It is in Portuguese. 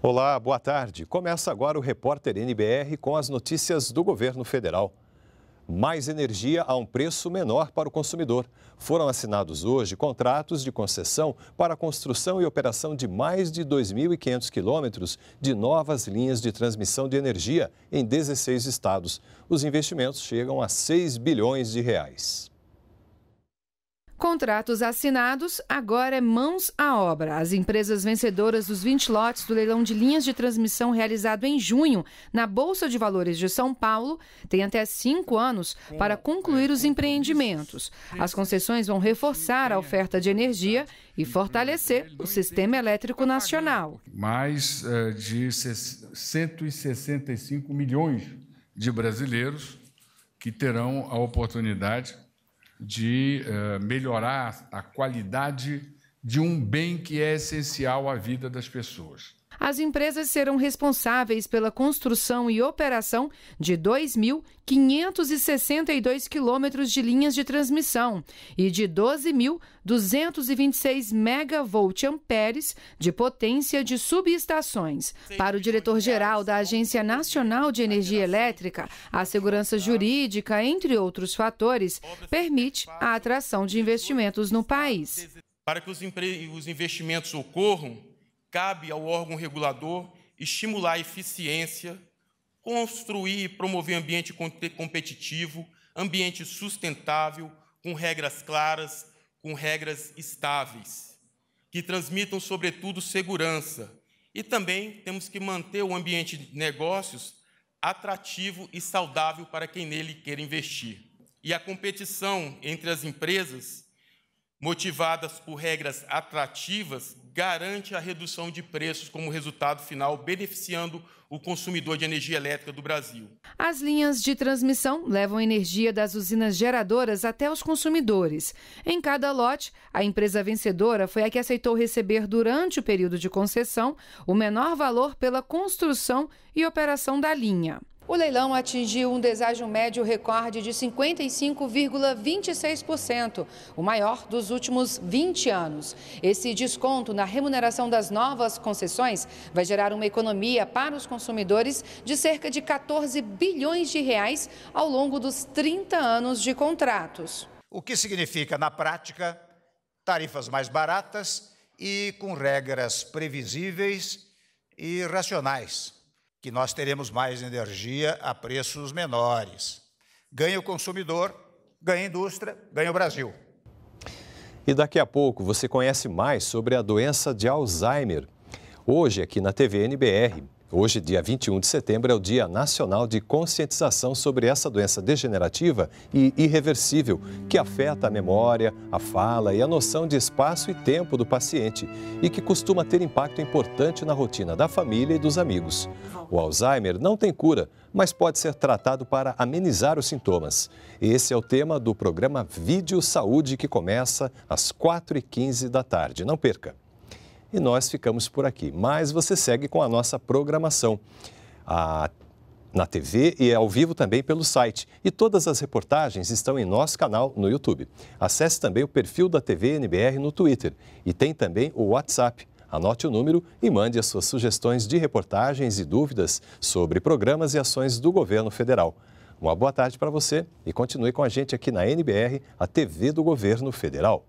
Olá, boa tarde. Começa agora o repórter NBR com as notícias do governo federal. Mais energia a um preço menor para o consumidor. Foram assinados hoje contratos de concessão para a construção e operação de mais de 2.500 quilômetros de novas linhas de transmissão de energia em 16 estados. Os investimentos chegam a 6 bilhões de reais. Contratos assinados, agora é mãos à obra. As empresas vencedoras dos 20 lotes do leilão de linhas de transmissão realizado em junho na Bolsa de Valores de São Paulo têm até cinco anos para concluir os empreendimentos. As concessões vão reforçar a oferta de energia e fortalecer o sistema elétrico nacional. Mais eh, de 165 milhões de brasileiros que terão a oportunidade de eh, melhorar a qualidade de um bem que é essencial à vida das pessoas. As empresas serão responsáveis pela construção e operação de 2.562 quilômetros de linhas de transmissão e de 12.226 megavoltamperes de potência de subestações. Para o diretor-geral da Agência Nacional de Energia Elétrica, a segurança jurídica, entre outros fatores, permite a atração de investimentos no país. Para que os, investimentos ocorram, cabe ao órgão regulador estimular a eficiência, construir e promover ambiente competitivo, ambiente sustentável, com regras claras, com regras estáveis, que transmitam, sobretudo, segurança. E também temos que manter o ambiente de negócios atrativo e saudável para quem nele queira investir. E a competição entre as empresas motivadas por regras atrativas, garante a redução de preços como resultado final, beneficiando o consumidor de energia elétrica do Brasil. As linhas de transmissão levam energia das usinas geradoras até os consumidores. Em cada lote, a empresa vencedora foi a que aceitou receber durante o período de concessão o menor valor pela construção e operação da linha. O leilão atingiu um deságio médio recorde de 55,26%, o maior dos últimos 20 anos. Esse desconto na remuneração das novas concessões vai gerar uma economia para os consumidores de cerca de 14 bilhões de reais ao longo dos 30 anos de contratos. O que significa, na prática, tarifas mais baratas e com regras previsíveis e racionais que nós teremos mais energia a preços menores. Ganha o consumidor, ganha a indústria, ganha o Brasil. E daqui a pouco você conhece mais sobre a doença de Alzheimer. Hoje, aqui na TV NBR. Hoje, dia 21 de setembro, é o Dia Nacional de Conscientização sobre essa doença degenerativa e irreversível, que afeta a memória, a fala e a noção de espaço e tempo do paciente e que costuma ter impacto importante na rotina da família e dos amigos. O Alzheimer não tem cura, mas pode ser tratado para amenizar os sintomas. Esse é o tema do programa Vídeo Saúde, que começa às 4h15 da tarde. Não perca! e nós ficamos por aqui. Mas você segue com a nossa programação. A na TV e ao vivo também pelo site. E todas as reportagens estão em nosso canal no YouTube. Acesse também o perfil da TV NBR no Twitter e tem também o WhatsApp. Anote o número e mande as suas sugestões de reportagens e dúvidas sobre programas e ações do governo federal. Uma boa tarde para você e continue com a gente aqui na NBR, a TV do Governo Federal.